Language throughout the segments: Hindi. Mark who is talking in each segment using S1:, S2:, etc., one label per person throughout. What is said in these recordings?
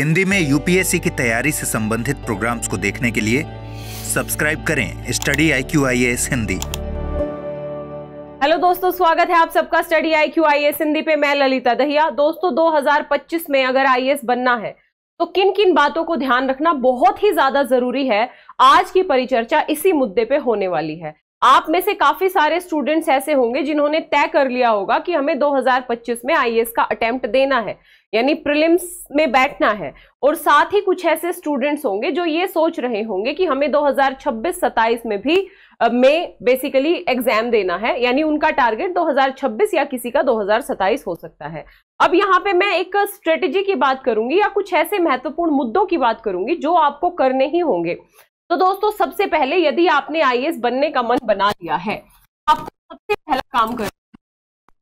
S1: हिंदी में यूपीएससी की तैयारी से संबंधित प्रोग्राम्स को देखने के लिए सब्सक्राइब करें study I Q I S Hindi hello दोस्तों स्वागत है आप सबका study I Q I S Hindi पे मैं ललिता दहिया दोस्तों 2025 में अगर आई बनना है तो किन किन बातों को ध्यान रखना बहुत ही ज्यादा जरूरी है आज की परिचर्चा इसी मुद्दे पे होने वाली है आप में से काफी सारे स्टूडेंट्स ऐसे होंगे जिन्होंने तय कर लिया होगा कि हमें 2025 में आईएएस का अटेम्प्ट देना है यानी प्रिलिम्स में बैठना है और साथ ही कुछ ऐसे स्टूडेंट्स होंगे जो ये सोच रहे होंगे कि हमें 2026-27 में भी में बेसिकली एग्जाम देना है यानी उनका टारगेट 2026 या किसी का 2027 हो सकता है अब यहाँ पे मैं एक स्ट्रेटेजी की बात करूंगी या कुछ ऐसे महत्वपूर्ण मुद्दों की बात करूंगी जो आपको करने ही होंगे तो दोस्तों सबसे पहले यदि आपने आई बनने का मन बना लिया है आपको सबसे पहला काम करना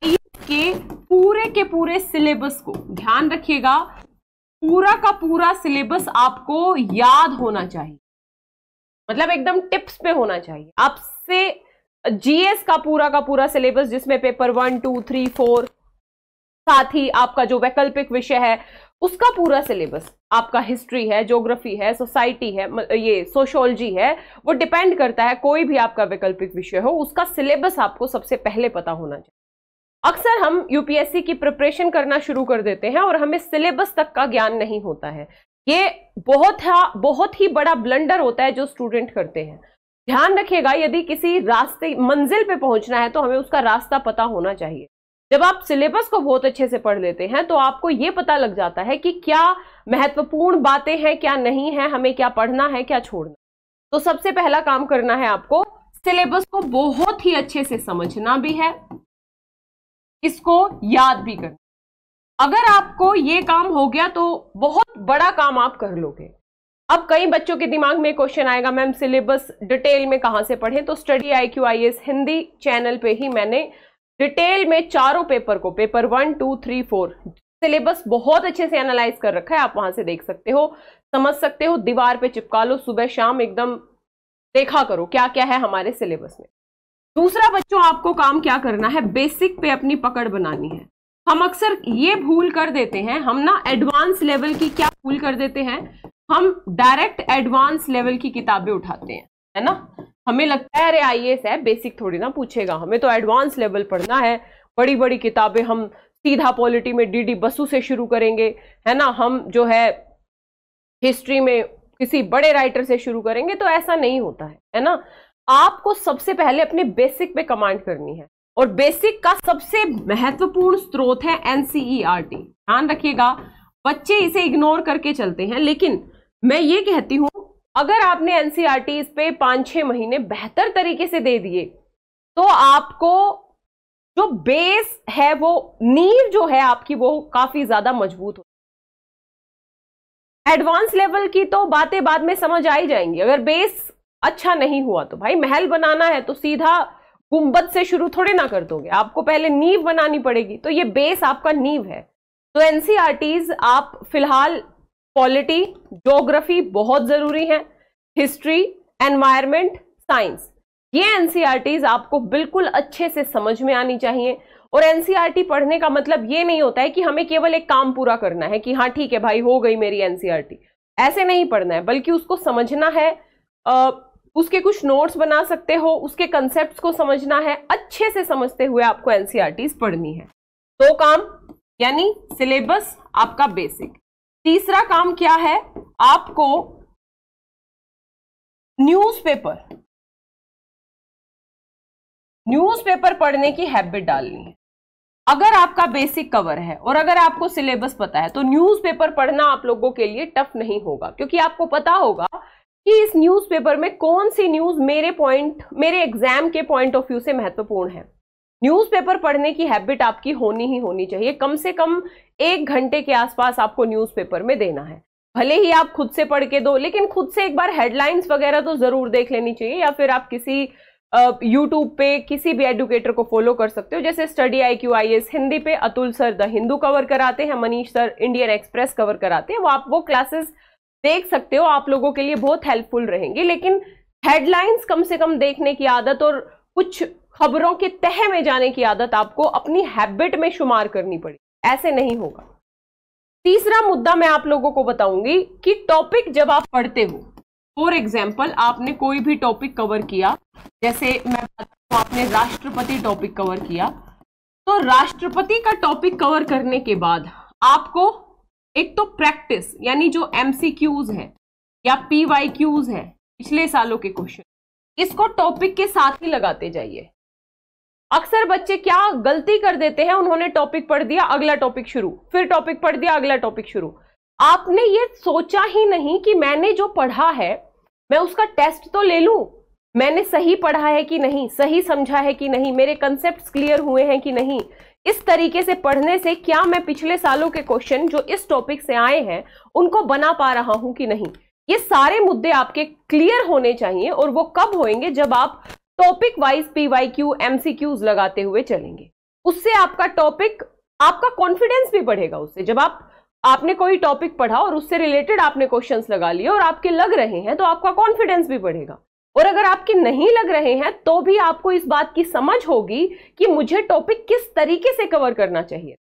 S1: के पूरे के पूरे सिलेबस को ध्यान रखिएगा पूरा का पूरा सिलेबस आपको याद होना चाहिए मतलब एकदम टिप्स पे होना चाहिए आपसे जीएस का पूरा का पूरा सिलेबस जिसमें paper one two three four साथ ही आपका जो वैकल्पिक विषय है उसका पूरा सिलेबस आपका हिस्ट्री है ज्योग्राफी है सोसाइटी है ये सोशोलॉजी है वो डिपेंड करता है कोई भी आपका वैकल्पिक विषय हो उसका सिलेबस आपको सबसे पहले पता होना चाहिए अक्सर हम यूपीएससी की प्रिपरेशन करना शुरू कर देते हैं और हमें सिलेबस तक का ज्ञान नहीं होता है ये बहुत बहुत ही बड़ा ब्लंडर होता है जो स्टूडेंट करते हैं ध्यान रखिएगा यदि किसी रास्ते मंजिल पे पहुंचना है तो हमें उसका रास्ता पता होना चाहिए जब आप सिलेबस को बहुत अच्छे से पढ़ लेते हैं तो आपको ये पता लग जाता है कि क्या महत्वपूर्ण बातें हैं क्या नहीं है हमें क्या पढ़ना है क्या छोड़ना तो सबसे पहला काम करना है आपको सिलेबस को बहुत ही अच्छे से समझना भी है इसको याद भी करना अगर आपको ये काम हो गया तो बहुत बड़ा काम आप कर लोगे अब कई बच्चों के दिमाग में क्वेश्चन आएगा मैम सिलेबस डिटेल में कहां से पढ़े तो study I Q I S Hindi channel पे ही मैंने डिटेल में चारों पेपर को paper one two three four syllabus बहुत अच्छे से एनालाइज कर रखा है आप वहां से देख सकते हो समझ सकते हो दीवार पे चिपका लो सुबह शाम एकदम देखा करो क्या क्या है हमारे सिलेबस में दूसरा बच्चों आपको काम क्या करना है बेसिक पे अपनी पकड़ बनानी है हम अक्सर ये भूल कर देते हैं हम ना एडवांस लेवल की क्या भूल कर देते हैं हम डायरेक्ट एडवांस लेवल की किताबें उठाते हैं है ना हमें लगता है अरे आई है बेसिक थोड़ी ना पूछेगा हमें तो एडवांस लेवल पढ़ना है बड़ी बड़ी किताबें हम सीधा पॉलिटी में डीडी बसु से शुरू करेंगे है ना हम जो है हिस्ट्री में किसी बड़े राइटर से शुरू करेंगे तो ऐसा नहीं होता है है ना आपको सबसे पहले अपने बेसिक पे कमांड करनी है और बेसिक का सबसे महत्वपूर्ण स्रोत है एनसीईआरटी e ध्यान रखिएगा बच्चे इसे इग्नोर करके चलते हैं लेकिन मैं ये कहती हूं अगर आपने एनसीईआरटी e इस पे पांच छह महीने बेहतर तरीके से दे दिए तो आपको जो बेस है वो नीव जो है आपकी वो काफ़ी ज़्यादा मजबूत हो एडवांस लेवल की तो बातें बाद में समझ आ ही जाएंगी अगर बेस अच्छा नहीं हुआ तो भाई महल बनाना है तो सीधा गुंबद से शुरू थोड़े ना कर दोगे आपको पहले नींव बनानी पड़ेगी तो ये बेस आपका नींव है तो एनसीआरटीज e आप फिलहाल पॉलिटी जोग्राफी बहुत ज़रूरी है हिस्ट्री एनवायरमेंट साइंस ये एनसीआरटीज e आपको बिल्कुल अच्छे से समझ में आनी चाहिए और एनसीआरटी e पढ़ने का मतलब ये नहीं होता है कि हमें केवल एक काम पूरा करना है कि हाँ ठीक है भाई हो गई मेरी एनसीआरटी ऐसे नहीं पढ़ना है बल्कि उसको समझना है आ, उसके कुछ नोट्स बना सकते हो उसके कंसेप्ट को समझना है अच्छे से समझते हुए आपको एनसीआरटी e पढ़नी है दो काम यानी सिलेबस आपका बेसिक तीसरा काम क्या है आपको न्यूज़पेपर न्यूज़पेपर पढ़ने की हैबिट डालनी है अगर आपका बेसिक कवर है और अगर आपको सिलेबस पता है तो न्यूज़पेपर पढ़ना आप लोगों के लिए टफ नहीं होगा क्योंकि आपको पता होगा कि इस न्यूज़पेपर में कौन सी न्यूज़ मेरे पॉइंट मेरे एग्जाम के पॉइंट ऑफ व्यू से महत्वपूर्ण है न्यूज़पेपर पढ़ने की हैबिट आपकी होनी ही होनी चाहिए कम से कम एक घंटे के आसपास आपको न्यूज़पेपर में देना है भले ही आप खुद से पढ़ के दो लेकिन खुद से एक बार हेडलाइंस वगैरह तो ज़रूर देख लेनी चाहिए या फिर आप किसी यूट्यूब पे किसी भी एडुकेटर को फॉलो कर सकते हो जैसे study I Q I S Hindi पे Atul sir the Hindu cover कराते हैं Manish sir Indian Express cover कराते हैं वो आप वो क्लासेस देख सकते हो आप लोगों के लिए बहुत हेल्पफुल रहेंगे लेकिन हेडलाइंस कम से कम देखने की आदत और कुछ खबरों के तह में जाने की आदत आपको अपनी हैबिट में शुमार करनी पड़ेगी ऐसे नहीं होगा तीसरा मुद्दा मैं आप लोगों को बताऊंगी कि टॉपिक जब आप पढ़ते हो फॉर एग्जाम्पल आपने कोई भी टॉपिक कवर किया जैसे मैं तो आपने राष्ट्रपति टॉपिक कवर किया तो राष्ट्रपति का टॉपिक कवर करने के बाद आपको एक तो प्रैक्टिस यानी जो एम है या पी है पिछले सालों के क्वेश्चन इसको टॉपिक के साथ ही लगाते जाइए अक्सर बच्चे क्या गलती कर देते हैं उन्होंने टॉपिक पढ़ दिया अगला टॉपिक शुरू फिर टॉपिक पढ़ दिया अगला टॉपिक शुरू आपने ये सोचा ही नहीं कि मैंने जो पढ़ा है मैं उसका टेस्ट तो ले लूं मैंने सही पढ़ा है कि नहीं सही समझा है कि नहीं मेरे कंसेप्ट क्लियर हुए हैं कि नहीं इस तरीके से पढ़ने से क्या मैं पिछले सालों के क्वेश्चन जो इस टॉपिक से आए हैं उनको बना पा रहा हूं कि नहीं ये सारे मुद्दे आपके क्लियर होने चाहिए और वो कब होंगे जब आप topic wise P Y Q M C Qs लगाते हुए चलेंगे उससे आपका टॉपिक आपका कॉन्फिडेंस भी बढ़ेगा उससे जब आप आपने कोई टॉपिक पढ़ा और उससे रिलेटेड आपने क्वेश्चंस लगा लिए और आपके लग रहे हैं तो आपका कॉन्फिडेंस भी बढ़ेगा और अगर आपके नहीं लग रहे हैं तो भी आपको इस बात की समझ होगी कि मुझे टॉपिक किस तरीके से कवर करना चाहिए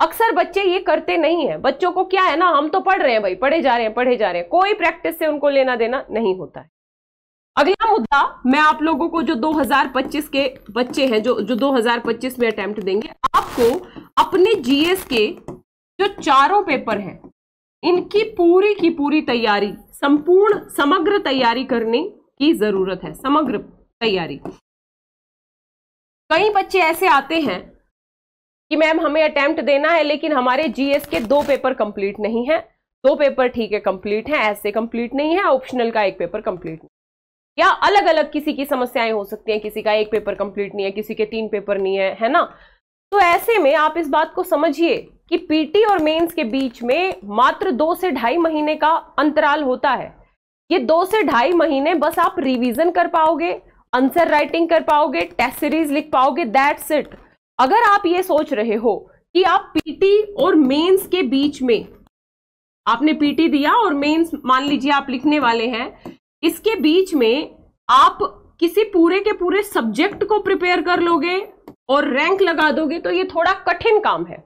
S1: अक्सर बच्चे ये करते नहीं है बच्चों को क्या है ना हम तो पढ़ रहे हैं भाई पढ़े जा रहे हैं पढ़े जा रहे हैं कोई प्रैक्टिस से उनको लेना देना नहीं होता है अगला मुद्दा मैं आप लोगों को जो 2025 के बच्चे हैं जो जो 2025 में अटेम्प्ट देंगे आपको अपने जीएस के जो चारों पेपर हैं इनकी पूरी की पूरी तैयारी संपूर्ण समग्र तैयारी करनी की जरूरत है समग्र तैयारी कई बच्चे ऐसे आते हैं कि मैम हमें अटेम्प्ट देना है लेकिन हमारे जीएस के दो पेपर कंप्लीट नहीं है दो पेपर ठीक है कंप्लीट है ऐसे कंप्लीट नहीं है ऑप्शनल का एक पेपर कंप्लीट नहीं या अलग अलग किसी की समस्याएं हो सकती हैं किसी का एक पेपर कंप्लीट नहीं है किसी के तीन पेपर नहीं है है ना तो ऐसे में आप इस बात को समझिए कि पीटी और मेंस के बीच में मात्र दो से ढाई महीने का अंतराल होता है ये दो से ढाई महीने बस आप रिवीजन कर पाओगे आंसर राइटिंग कर पाओगे टेस्ट सीरीज लिख पाओगे दैट्स इट अगर आप ये सोच रहे हो कि आप पीटी और मेंस के बीच में आपने पीटी दिया और मेंस मान लीजिए आप लिखने वाले हैं इसके बीच में आप किसी पूरे के पूरे सब्जेक्ट को प्रिपेयर कर लोगे और रैंक लगा दोगे तो ये थोड़ा कठिन काम है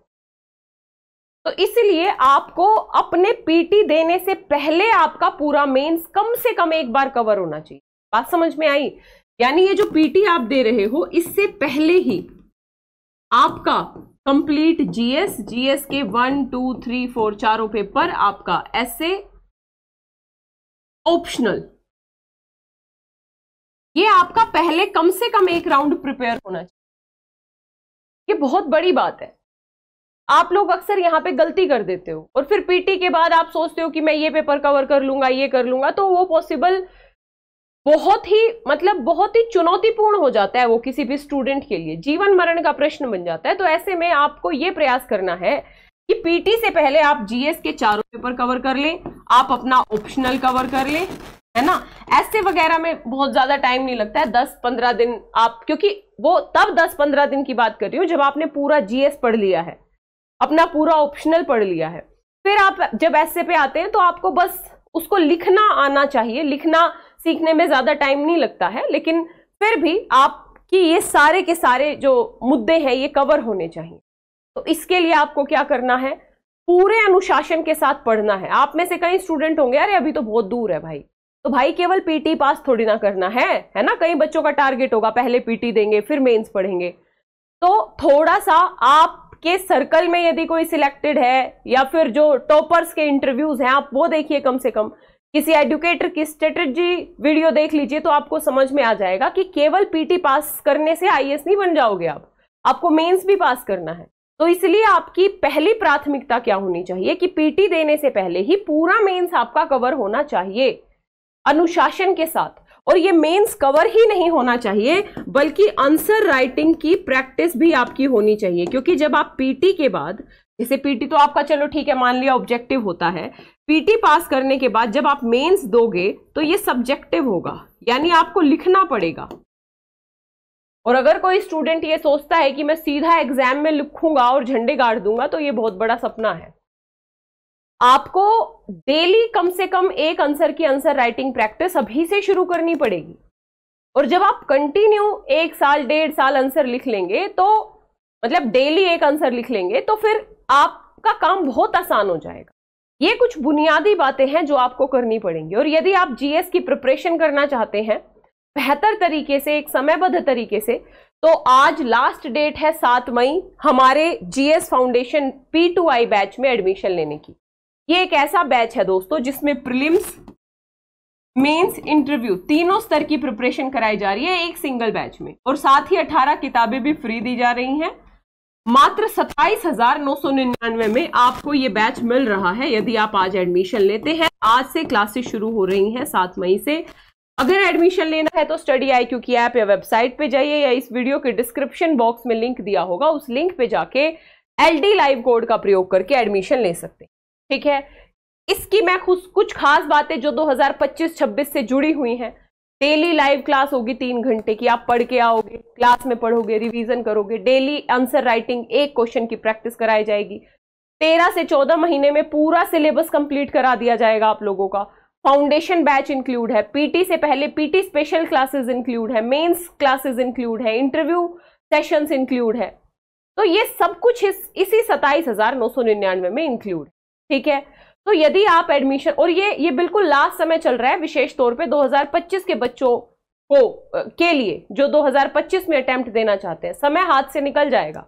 S1: तो इसलिए आपको अपने पीटी देने से पहले आपका पूरा मेंस कम से कम एक बार कवर होना चाहिए बात समझ में आई यानी ये जो पीटी आप दे रहे हो इससे पहले ही आपका कंप्लीट जीएस जीएस के वन टू थ्री फोर चारों पेपर आपका ऐसे ऑप्शनल ये आपका पहले कम से कम एक राउंड प्रिपेयर होना चाहिए ये बहुत बड़ी बात है आप लोग अक्सर यहाँ पे गलती कर देते हो और फिर पीटी के बाद आप सोचते हो कि मैं ये पेपर कवर कर लूंगा ये कर लूंगा तो वो पॉसिबल बहुत ही मतलब बहुत ही चुनौतीपूर्ण हो जाता है वो किसी भी स्टूडेंट के लिए जीवन मरण का प्रश्न बन जाता है तो ऐसे में आपको ये प्रयास करना है कि पीटी से पहले आप जीएस के चारों पेपर कवर कर लें आप अपना ऑप्शनल कवर कर लें है ना ऐसे वगैरह में बहुत ज्यादा टाइम नहीं लगता है दस पंद्रह दिन आप क्योंकि वो तब दस पंद्रह दिन की बात कर रही हूँ जब आपने पूरा जीएस पढ़ लिया है अपना पूरा ऑप्शनल पढ़ लिया है फिर आप जब ऐसे पे आते हैं तो आपको बस उसको लिखना आना चाहिए लिखना सीखने में ज़्यादा टाइम नहीं लगता है लेकिन फिर भी आपकी ये सारे के सारे जो मुद्दे हैं ये कवर होने चाहिए तो इसके लिए आपको क्या करना है पूरे अनुशासन के साथ पढ़ना है आप में से कई स्टूडेंट होंगे अरे अभी तो बहुत दूर है भाई तो भाई केवल पीटी पास थोड़ी ना करना है है ना कई बच्चों का टारगेट होगा पहले पीटी देंगे फिर मेंस पढ़ेंगे तो थोड़ा सा आप आपके सर्कल में यदि कोई सिलेक्टेड है या फिर जो टॉपर्स के इंटरव्यूज हैं आप वो देखिए कम से कम किसी एडुकेटर की स्ट्रेटजी वीडियो देख लीजिए तो आपको समझ में आ जाएगा कि केवल पीटी पास करने से आईएएस नहीं बन जाओगे आप आपको मेंस भी पास करना है तो इसलिए आपकी पहली प्राथमिकता क्या होनी चाहिए कि पीटी देने से पहले ही पूरा मेंस आपका कवर होना चाहिए अनुशासन के साथ और ये मेंस कवर ही नहीं होना चाहिए बल्कि आंसर राइटिंग की प्रैक्टिस भी आपकी होनी चाहिए क्योंकि जब आप पीटी के बाद जैसे पीटी तो आपका चलो ठीक है मान लिया ऑब्जेक्टिव होता है पीटी पास करने के बाद जब आप मेंस दोगे तो ये सब्जेक्टिव होगा यानी आपको लिखना पड़ेगा और अगर कोई स्टूडेंट ये सोचता है कि मैं सीधा एग्जाम में लिखूंगा और झंडे गाड़ दूंगा तो ये बहुत बड़ा सपना है आपको डेली कम से कम एक आंसर की आंसर राइटिंग प्रैक्टिस अभी से शुरू करनी पड़ेगी और जब आप कंटिन्यू एक साल डेढ़ साल आंसर लिख लेंगे तो मतलब डेली एक आंसर लिख लेंगे तो फिर आपका काम बहुत आसान हो जाएगा ये कुछ बुनियादी बातें हैं जो आपको करनी पड़ेंगी और यदि आप जीएस की प्रिपरेशन करना चाहते हैं बेहतर तरीके से एक समयबद्ध तरीके से तो आज लास्ट डेट है सात मई हमारे GS foundation P to I batch में एडमिशन लेने की ये एक ऐसा बैच है दोस्तों जिसमें प्रिलिम्स मेंस इंटरव्यू तीनों स्तर की प्रिपरेशन कराई जा रही है एक सिंगल बैच में और साथ ही 18 किताबें भी फ्री दी जा रही हैं मात्र सत्ताईस हजार नौ सौ निन्यानवे में आपको ये बैच मिल रहा है यदि आप आज एडमिशन लेते हैं आज से क्लासेस शुरू हो रही हैं सात मई से अगर एडमिशन लेना है तो स्टडी आई क्यू की ऐप या वेबसाइट पे जाइए या इस वीडियो के डिस्क्रिप्शन बॉक्स में लिंक दिया होगा उस लिंक पे जाके एल डी लाइव कोड का प्रयोग करके एडमिशन ले सकते हैं ठीक है इसकी मैं खुद कुछ खास बातें जो 2025-26 से जुड़ी हुई हैं डेली लाइव क्लास होगी तीन घंटे की आप पढ़ के आओगे क्लास में पढ़ोगे रिवीजन करोगे डेली आंसर राइटिंग एक क्वेश्चन की प्रैक्टिस कराई जाएगी तेरह से चौदह महीने में पूरा सिलेबस कंप्लीट करा दिया जाएगा आप लोगों का फाउंडेशन बैच इंक्लूड है पीटी से पहले पीटी स्पेशल क्लासेस इंक्लूड है मेंस क्लासेस इंक्लूड है इंटरव्यू सेशंस इंक्लूड है तो ये सब कुछ इस इसी सताईस हजार नौ सौ निन्यानवे में इंक्लूड ठीक है तो यदि आप एडमिशन और ये ये बिल्कुल लास्ट समय चल रहा है विशेष तौर पे 2025 के बच्चों को के लिए जो 2025 में अटेम्प्ट देना चाहते हैं समय हाथ से निकल जाएगा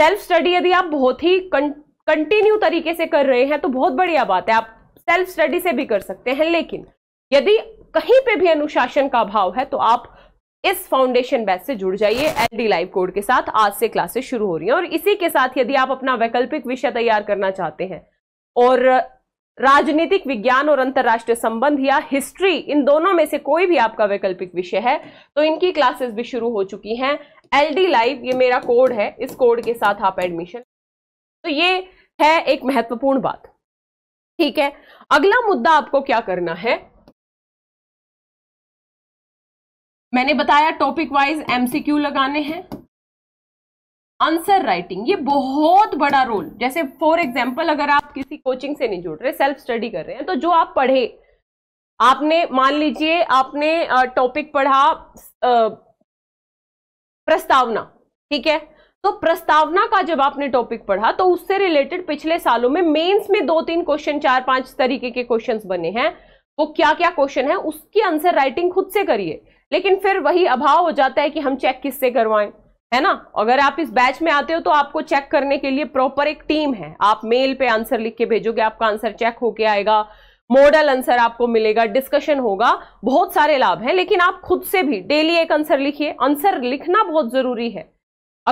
S1: सेल्फ स्टडी यदि आप बहुत ही कंटिन्यू तरीके से कर रहे हैं तो बहुत बढ़िया बात है आप सेल्फ स्टडी से भी कर सकते हैं लेकिन यदि कहीं पे भी अनुशासन का अभाव है तो आप इस फाउंडेशन बैच से जुड़ जाइए एलडी लाइव कोड के साथ आज से क्लासेस शुरू हो रही हैं और इसी के साथ यदि आप अपना वैकल्पिक विषय तैयार करना चाहते हैं और राजनीतिक विज्ञान और अंतर्राष्ट्रीय संबंध या हिस्ट्री इन दोनों में से कोई भी आपका वैकल्पिक विषय है तो इनकी क्लासेस भी शुरू हो चुकी हैं एल डी लाइव ये मेरा कोड है इस कोड के साथ आप एडमिशन तो ये है एक महत्वपूर्ण बात ठीक है अगला मुद्दा आपको क्या करना है मैंने बताया टॉपिक वाइज एमसीक्यू लगाने हैं आंसर राइटिंग ये बहुत बड़ा रोल जैसे फॉर एग्जाम्पल अगर आप किसी कोचिंग से नहीं जुड़ रहे सेल्फ स्टडी कर रहे हैं तो जो आप पढ़े आपने मान लीजिए आपने टॉपिक पढ़ा प्रस्तावना ठीक है तो प्रस्तावना का जब आपने टॉपिक पढ़ा तो उससे रिलेटेड पिछले सालों में मेंस में दो तीन क्वेश्चन चार पांच तरीके के क्वेश्चंस बने हैं वो क्या क्या क्वेश्चन है उसकी आंसर राइटिंग खुद से करिए लेकिन फिर वही अभाव हो जाता है कि हम चेक किससे करवाएं है ना अगर आप इस बैच में आते हो तो आपको चेक करने के लिए प्रॉपर एक टीम है आप मेल पे आंसर लिख के भेजोगे आपका आंसर चेक होके आएगा मॉडल आंसर आपको मिलेगा डिस्कशन होगा बहुत सारे लाभ हैं लेकिन आप खुद से भी डेली एक आंसर लिखिए आंसर लिखना बहुत जरूरी है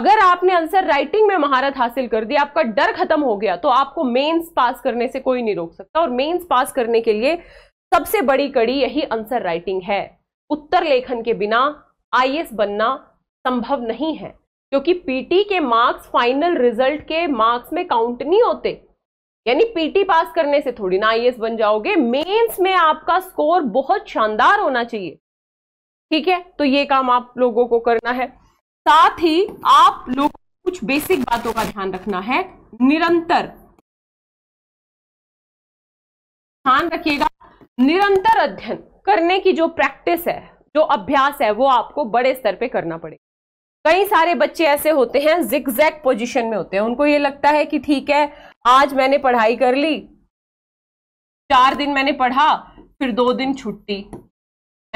S1: अगर आपने आंसर राइटिंग में महारत हासिल कर दी आपका डर खत्म हो गया तो आपको मेंस पास करने से कोई नहीं रोक सकता और मेंस पास करने के लिए सबसे बड़ी कड़ी यही आंसर राइटिंग है उत्तर लेखन के बिना आईएएस बनना संभव नहीं है क्योंकि पीटी के मार्क्स फाइनल रिजल्ट के मार्क्स में काउंट नहीं होते यानी पीटी पास करने से थोड़ी ना आई बन जाओगे मेंस में आपका स्कोर बहुत शानदार होना चाहिए ठीक है तो ये काम आप लोगों को करना है साथ ही आप लोग कुछ बेसिक बातों का ध्यान रखना है निरंतर ध्यान रखिएगा निरंतर अध्ययन करने की जो प्रैक्टिस है जो अभ्यास है वो आपको बड़े स्तर पे करना पड़ेगा कई सारे बच्चे ऐसे होते हैं जिक्जैक पोजीशन में होते हैं उनको ये लगता है कि ठीक है आज मैंने पढ़ाई कर ली चार दिन मैंने पढ़ा फिर दो दिन छुट्टी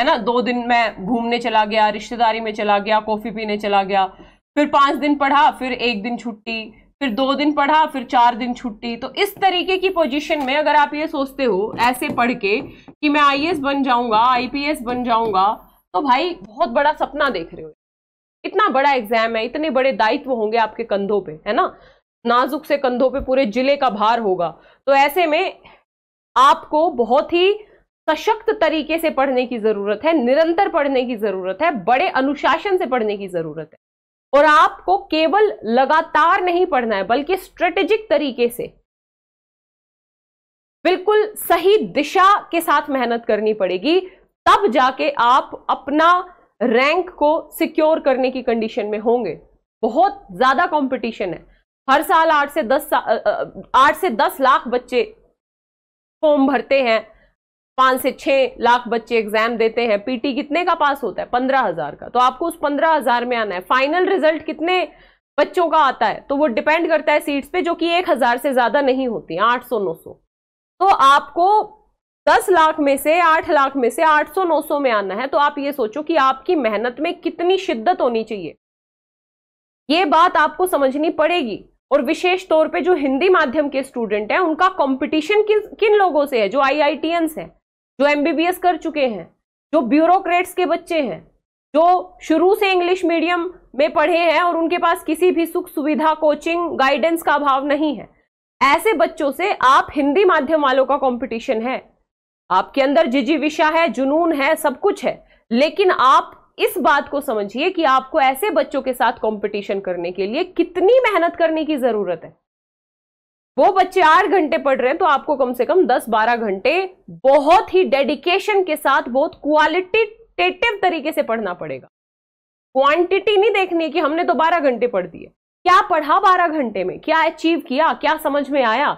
S1: है ना दो दिन मैं घूमने चला गया रिश्तेदारी में चला गया कॉफी पीने चला गया फिर पांच दिन पढ़ा फिर एक दिन छुट्टी फिर दो दिन पढ़ा फिर चार दिन छुट्टी तो इस तरीके की पोजीशन में अगर आप ये सोचते हो ऐसे पढ़ के कि मैं आईएएस बन जाऊंगा आईपीएस बन जाऊंगा तो भाई बहुत बड़ा सपना देख रहे हो इतना बड़ा एग्जाम है इतने बड़े दायित्व होंगे आपके कंधों पे है ना नाजुक से कंधों पे पूरे जिले का भार होगा तो ऐसे में आपको बहुत ही सशक्त तरीके से पढ़ने की जरूरत है निरंतर पढ़ने की जरूरत है बड़े अनुशासन से पढ़ने की जरूरत है और आपको केवल लगातार नहीं पढ़ना है बल्कि स्ट्रेटेजिक तरीके से बिल्कुल सही दिशा के साथ मेहनत करनी पड़ेगी तब जाके आप अपना रैंक को सिक्योर करने की कंडीशन में होंगे बहुत ज़्यादा कंपटीशन है हर साल आठ से दस आठ से दस लाख बच्चे फॉर्म भरते हैं पाँच से छः लाख बच्चे एग्जाम देते हैं पीटी कितने का पास होता है पंद्रह हज़ार का तो आपको उस पंद्रह हज़ार में आना है फाइनल रिजल्ट कितने बच्चों का आता है तो वो डिपेंड करता है सीट्स पे जो कि एक हज़ार से ज़्यादा नहीं होती आठ सौ नौ सौ तो आपको दस लाख में से आठ लाख में से आठ सौ नौ सौ में आना है तो आप ये सोचो कि आपकी मेहनत में कितनी शिद्दत होनी चाहिए ये बात आपको समझनी पड़ेगी और विशेष तौर पे जो हिंदी माध्यम के स्टूडेंट हैं उनका कंपटीशन किन किन लोगों से है जो आई आई टी एंस हैं जो एमबीबीएस कर चुके हैं जो ब्यूरोक्रेट्स के बच्चे हैं जो शुरू से इंग्लिश मीडियम में पढ़े हैं और उनके पास किसी भी सुख सुविधा कोचिंग गाइडेंस का अभाव नहीं है ऐसे बच्चों से आप हिंदी माध्यम वालों का कंपटीशन है आपके अंदर जिजीविशा है जुनून है सब कुछ है लेकिन आप इस बात को समझिए कि आपको ऐसे बच्चों के साथ कंपटीशन करने के लिए कितनी मेहनत करने की जरूरत है वो बच्चे आठ घंटे पढ़ रहे हैं तो आपको कम से कम दस बारह घंटे बहुत ही डेडिकेशन के साथ बहुत क्वालिटेटिव तरीके से पढ़ना पड़ेगा क्वांटिटी नहीं देखने की हमने तो बारह घंटे पढ़ दिए क्या पढ़ा बारह घंटे में क्या अचीव किया क्या समझ में आया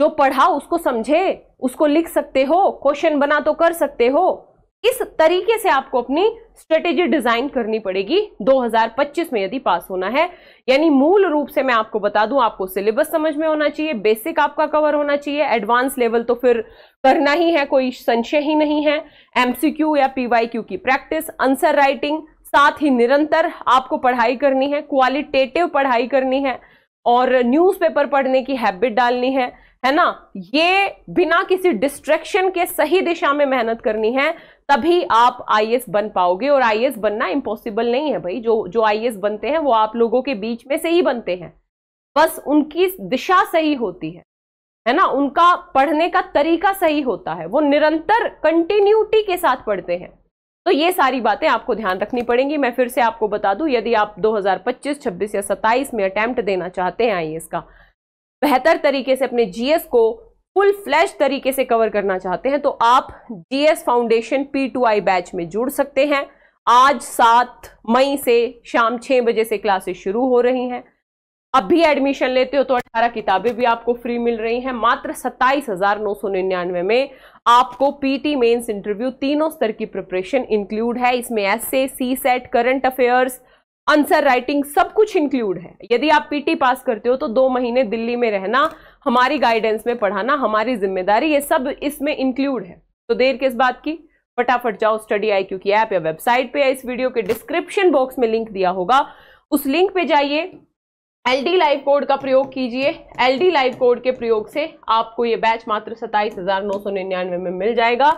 S1: जो पढ़ा उसको समझे उसको लिख सकते हो क्वेश्चन बना तो कर सकते हो इस तरीके से आपको अपनी स्ट्रेटेजी डिजाइन करनी पड़ेगी 2025 में यदि पास होना है यानी मूल रूप से मैं आपको बता दूं आपको सिलेबस समझ में होना चाहिए बेसिक आपका कवर होना चाहिए एडवांस लेवल तो फिर करना ही है कोई संशय ही नहीं है एमसीक्यू या पीवाईक्यू की प्रैक्टिस आंसर राइटिंग साथ ही निरंतर आपको पढ़ाई करनी है क्वालिटेटिव पढ़ाई करनी है और न्यूज़पेपर पढ़ने की हैबिट डालनी है है ना ये बिना किसी डिस्ट्रेक्शन के सही दिशा में मेहनत करनी है तभी आप आई बन पाओगे और आई बनना इम्पॉसिबल नहीं है भाई जो जो आई बनते हैं वो आप लोगों के बीच में से ही बनते हैं बस उनकी दिशा सही होती है है ना उनका पढ़ने का तरीका सही होता है वो निरंतर कंटिन्यूटी के साथ पढ़ते हैं तो ये सारी बातें आपको ध्यान रखनी पड़ेंगी मैं फिर से आपको बता दूं यदि आप 2025, 26 या 27 में अटैम्प्ट देना चाहते हैं आई का बेहतर तरीके से अपने जीएस को फुल फ्लैश तरीके से कवर करना चाहते हैं तो आप GS foundation P to I batch में जुड़ सकते हैं आज सात मई से शाम छह बजे से क्लासेस शुरू हो रही हैं अब भी एडमिशन लेते हो तो अठारह किताबें भी आपको फ्री मिल रही हैं मात्र सत्ताईस हजार नौ सौ निन्यानवे में आपको पीटी मेंस इंटरव्यू तीनों स्तर की प्रिपरेशन इंक्लूड है इसमें S C set current affairs answer writing सब कुछ इंक्लूड है यदि आप पीटी पास करते हो तो दो महीने दिल्ली में रहना हमारी गाइडेंस में पढ़ाना हमारी जिम्मेदारी ये सब इसमें इंक्लूड है तो देर किस बात की फटाफट जाओ स्टडी आई क्यू की ऐप या वेबसाइट पे या इस वीडियो के डिस्क्रिप्शन बॉक्स में लिंक दिया होगा उस लिंक पे जाइए एल डी लाइव कोड का प्रयोग कीजिए एल डी लाइव कोड के प्रयोग से आपको ये बैच मात्र सत्ताईस हजार नौ सौ निन्यानवे में मिल जाएगा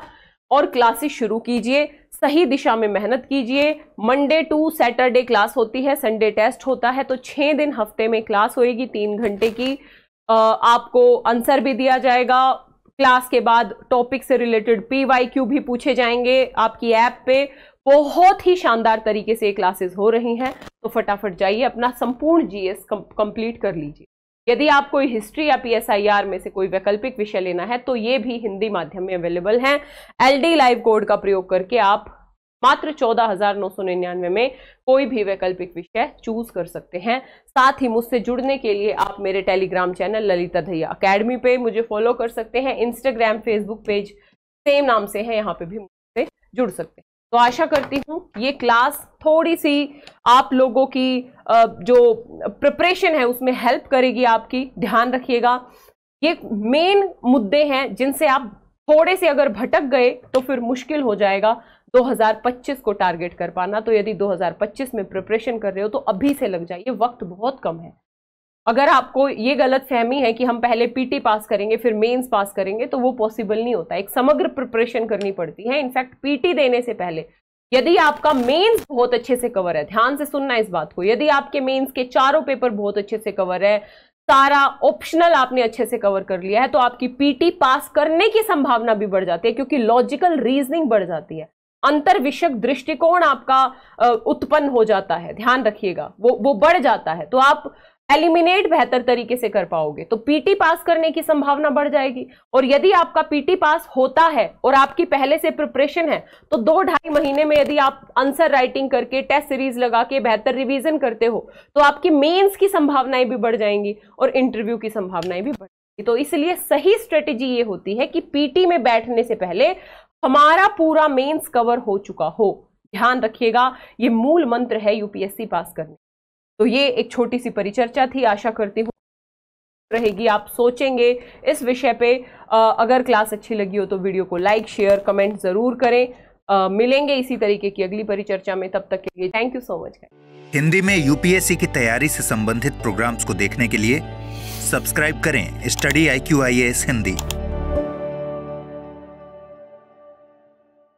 S1: और क्लासेस शुरू कीजिए सही दिशा में मेहनत कीजिए मंडे टू सैटरडे क्लास होती है संडे टेस्ट होता है तो छः दिन हफ्ते में क्लास होएगी तीन घंटे की आपको आंसर भी दिया जाएगा क्लास के बाद टॉपिक से रिलेटेड पी वाई क्यू भी पूछे जाएंगे आपकी ऐप पे बहुत ही शानदार तरीके से क्लासेस हो रही हैं तो फटाफट जाइए अपना संपूर्ण जीएस कंप्लीट कर लीजिए यदि आप कोई हिस्ट्री या पीएसआईआर में से कोई वैकल्पिक विषय लेना है तो ये भी हिंदी माध्यम में अवेलेबल हैं एलडी लाइव कोड का प्रयोग करके आप मात्र चौदह हजार नौ सौ निन्यानवे में कोई भी वैकल्पिक विषय चूज कर सकते हैं साथ ही मुझसे जुड़ने के लिए आप मेरे Telegram channel Lalita Dhaiya academy पे मुझे फॉलो कर सकते हैं इंस्टाग्राम फेसबुक पेज सेम नाम से है यहाँ पे भी मुझसे जुड़ सकते हैं तो आशा करती हूँ ये क्लास थोड़ी सी आप लोगों की जो प्रिपरेशन है उसमें हेल्प करेगी आपकी ध्यान रखिएगा ये मेन मुद्दे हैं जिनसे आप थोड़े से अगर भटक गए तो फिर मुश्किल हो जाएगा 2025 को टारगेट कर पाना तो यदि 2025 में प्रिपरेशन कर रहे हो तो अभी से लग जाइए वक्त बहुत कम है अगर आपको ये गलत फहमी है कि हम पहले पीटी पास करेंगे फिर मेंस पास करेंगे तो वो पॉसिबल नहीं होता एक समग्र प्रिपरेशन करनी पड़ती है इनफैक्ट पीटी देने से पहले यदि आपका मेंस बहुत अच्छे से कवर है ध्यान से सुनना इस बात को यदि आपके मेंस के चारों पेपर बहुत अच्छे से कवर है सारा ऑप्शनल आपने अच्छे से कवर कर लिया है तो आपकी पीटी पास करने की संभावना भी बढ़ जाती है क्योंकि लॉजिकल रीजनिंग बढ़ जाती है अंतर दृष्टिकोण आपका उत्पन्न हो जाता है ध्यान रखिएगा वो वो बढ़ जाता है तो आप एलिमिनेट बेहतर तरीके से कर पाओगे तो पीटी पास करने की संभावना बढ़ जाएगी और यदि आपका पीटी पास होता है और आपकी पहले से प्रिपरेशन है तो दो ढाई महीने में यदि आप आंसर राइटिंग करके टेस्ट सीरीज लगा के बेहतर रिवीजन करते हो तो आपकी मेंस की संभावनाएं भी बढ़ जाएंगी और इंटरव्यू की संभावनाएं भी बढ़ जाएंगी तो इसलिए सही स्ट्रेटेजी ये होती है कि पीटी में बैठने से पहले हमारा पूरा मेन्स कवर हो चुका हो ध्यान रखिएगा ये मूल मंत्र है यूपीएससी पास करने तो ये एक छोटी सी परिचर्चा थी आशा करती हूँ रहेगी आप सोचेंगे इस विषय पे आ, अगर क्लास अच्छी लगी हो तो वीडियो को लाइक शेयर कमेंट ज़रूर करें आ, मिलेंगे इसी तरीके की अगली परिचर्चा में तब तक के लिए thank you so much Hindi में यूपीएससी की तैयारी से संबंधित प्रोग्राम्स को देखने के लिए सब्सक्राइब करें study I Q I S Hindi